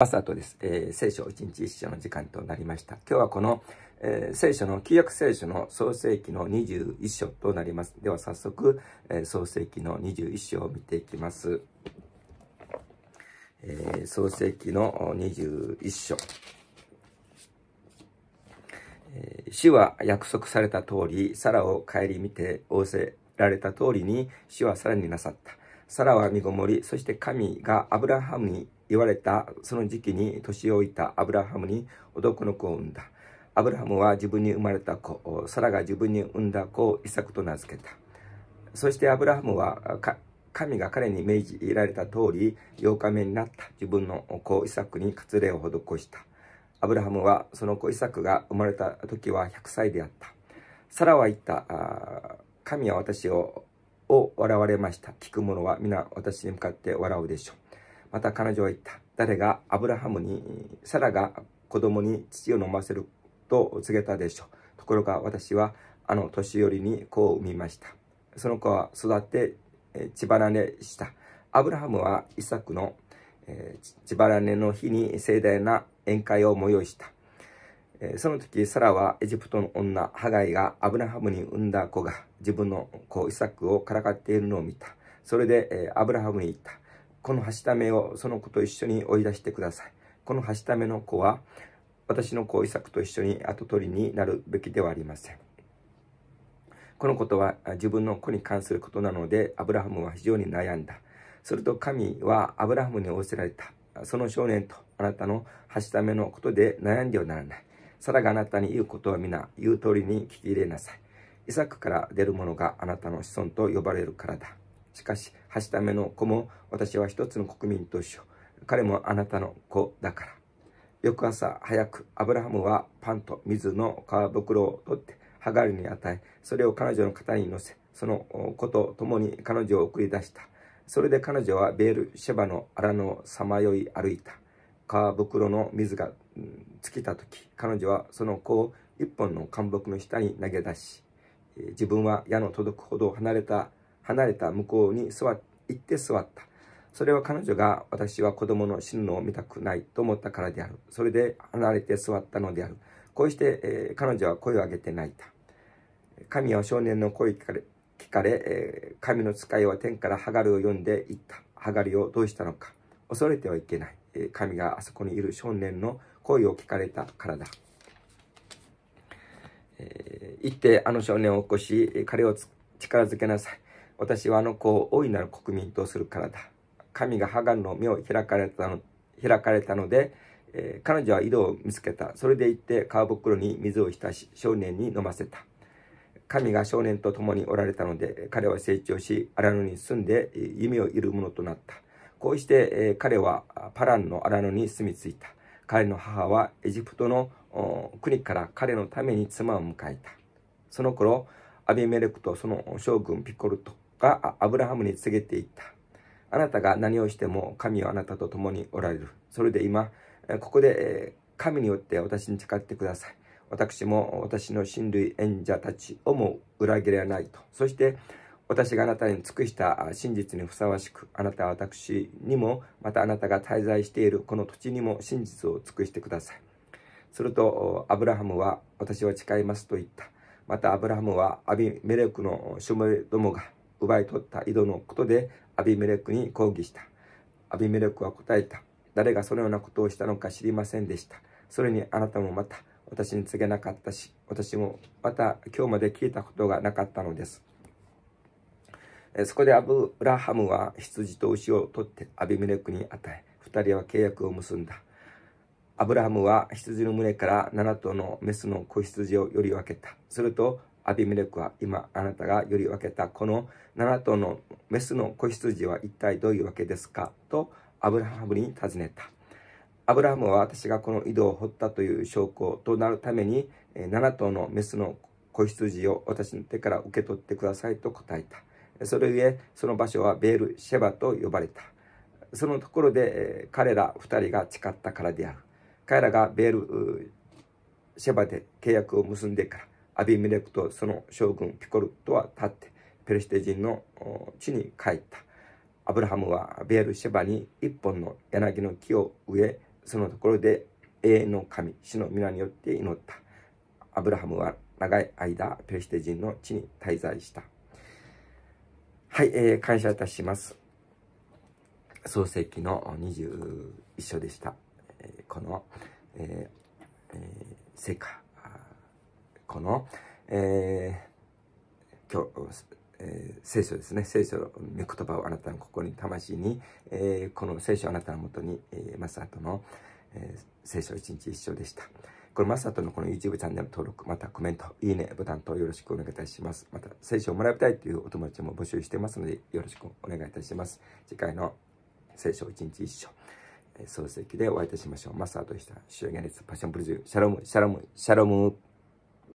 朝とです、えー、聖書一日一章の時間となりました。今日はこの、えー、聖書の、旧約聖書の創世記の21章となります。では早速、えー、創世記の21章を見ていきます。えー、創世記の21章。主は約束された通り、サラを顧みて仰せられた通りに、主はさらになさった。サラは身ごもり、そして神がアブラハムに言われたその時期に年老いたアブラハムに男の子を産んだ。アブラハムは自分に生まれた子、サラが自分に産んだ子をイサクと名付けた。そしてアブラハムは神が彼に命じられた通り、8日目になった自分の子イサクに割礼を施した。アブラハムはその子イサクが生まれた時は100歳であった。サラは言った、神は私をを笑われました。聞く者は皆私に向かって笑うでしょう。また彼女は言った。誰がアブラハムに、サラが子供に土を飲ませると告げたでしょう。ところが私はあの年寄りに子を産みました。その子は育って血らねした。アブラハムはイサクの、血ばらねの日に盛大な宴会を催した。その時、サラはエジプトの女、ハガイがアブラハムに産んだ子が自分の子イサクをからかっているのを見た。それで、えー、アブラハムに言った。このはしためをその子と一緒に追い出してください。このはしための子は、私の子イ作と一緒に跡取りになるべきではありません。このことは自分の子に関することなので、アブラハムは非常に悩んだ。すると神はアブラハムに仰せられた。その少年とあなたのはしためのことで悩んではならない。サラがあなたに言うことは皆言う通りに聞き入れなさい。イサクから出るものがあなたの子孫と呼ばれるからだ。しかし、はしための子も私は一つの国民と一緒。彼もあなたの子だから。翌朝早く、アブラハムはパンと水の皮袋を取って、ハガルに与え、それを彼女の肩に乗せ、その子と共に彼女を送り出した。それで彼女はベール・シェバの荒野をさまよい歩いた。皮袋の水が尽きた時、彼女はその子を一本の灌木の下に投げ出し、自分は矢の届くほど離れた離れた向こうに座行って座った。それは彼女が私は子供の死ぬのを見たくないと思ったからである。それで離れて座ったのである。こうして、えー、彼女は声を上げて泣いた。神は少年の声聞かれ、聞かれえー、神の使いは天からハガリを読んでいった。ハガリをどうしたのか。恐れてはいけない。えー、神があそこにいる少年の声を聞かれたからだ。えー、行ってあの少年を起こし、彼を力づけなさい。私はあの子を大いなる国民とするからだ。神がハガンの目を開かれたの開かれたので、えー、彼女は井戸を見つけた。それで行って川袋に水を浸し、少年に飲ませた。神が少年と共におられたので、彼は成長し、荒野に住んで、夢をいるものとなった。こうして、えー、彼はパランの荒野に住み着いた。彼の母はエジプトの国から彼のために妻を迎えた。その頃、アビメレクとその将軍ピコルとがアブラハムに告げていった。あなたが何をしても神はあなたと共におられる。それで今、ここで神によって私に誓ってください。私も私の親類演者たちをも裏切らないと。そして私があなたに尽くした真実にふさわしく、あなたは私にも、またあなたが滞在しているこの土地にも真実を尽くしてください。すると、アブラハムは私は誓いますと言った。またアブラハムはアビメレクのしもどもが奪い取った井戸のことでアビメレクに抗議した。アビメレクは答えた。誰がそのようなことをしたのか知りませんでした。それにあなたもまた私に告げなかったし、私もまた今日まで聞いたことがなかったのです。そこでアブラハムは羊と牛を取ってアビメレクに与え、二人は契約を結んだ。アブラハムは羊の群れから7頭のメスの子羊をより分けた。するとアビメレクは今あなたがより分けたこの7頭のメスの子羊は一体どういうわけですかとアブラハムに尋ねた。アブラハムは私がこの井戸を掘ったという証拠となるために7頭のメスの子羊を私の手から受け取ってくださいと答えた。それゆえその場所はベール・シェバと呼ばれた。そのところで彼ら2人が誓ったからである。彼らがベール・シェバで契約を結んでからアビメレクとその将軍ピコルとは立ってペレシテ人の地に帰ったアブラハムはベールシェバに一本の柳の木を植えそのところで永遠の神死の皆によって祈ったアブラハムは長い間ペレシテ人の地に滞在したはい、えー、感謝いたします創世紀の21章でした、この、えーえー、成果この、えー、今日、えー、聖書ですね。聖書の言葉をあなたの心に、魂に、えー、この聖書をあなたのもとに、えー、マサトの、えー、聖書一日一緒でした。このマサトのこの YouTube チャンネル登録、またコメント、いいねボタンとよろしくお願いいたします。また聖書をもらいたいというお友達も募集してますので、よろしくお願いいたします。次回の聖書一日一緒。創世記でお会いいたしましょう。マスターとした主演列パッションプルジュシャロム、シャロム、シャロム。